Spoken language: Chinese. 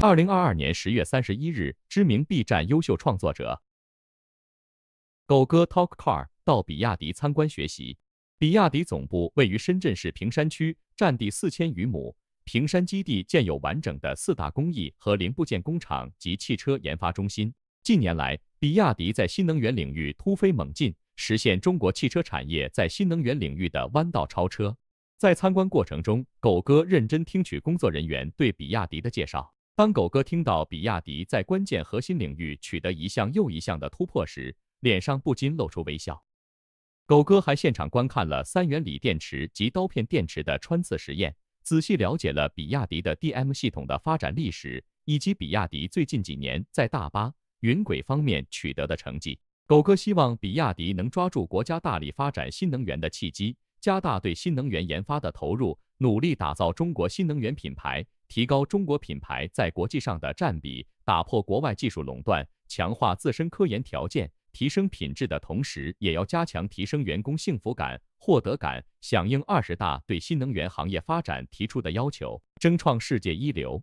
二零二二年十月三十一日，知名 B 站优秀创作者“狗哥 TalkCar” 到比亚迪参观学习。比亚迪总部位于深圳市坪山区，占地四千余亩。坪山基地建有完整的四大工艺和零部件工厂及汽车研发中心。近年来，比亚迪在新能源领域突飞猛进，实现中国汽车产业在新能源领域的弯道超车。在参观过程中，狗哥认真听取工作人员对比亚迪的介绍。当狗哥听到比亚迪在关键核心领域取得一项又一项的突破时，脸上不禁露出微笑。狗哥还现场观看了三元锂电池及刀片电池的穿刺实验，仔细了解了比亚迪的 DM 系统的发展历史，以及比亚迪最近几年在大巴、云轨方面取得的成绩。狗哥希望比亚迪能抓住国家大力发展新能源的契机。加大对新能源研发的投入，努力打造中国新能源品牌，提高中国品牌在国际上的占比，打破国外技术垄断，强化自身科研条件，提升品质的同时，也要加强提升员工幸福感、获得感，响应二十大对新能源行业发展提出的要求，争创世界一流。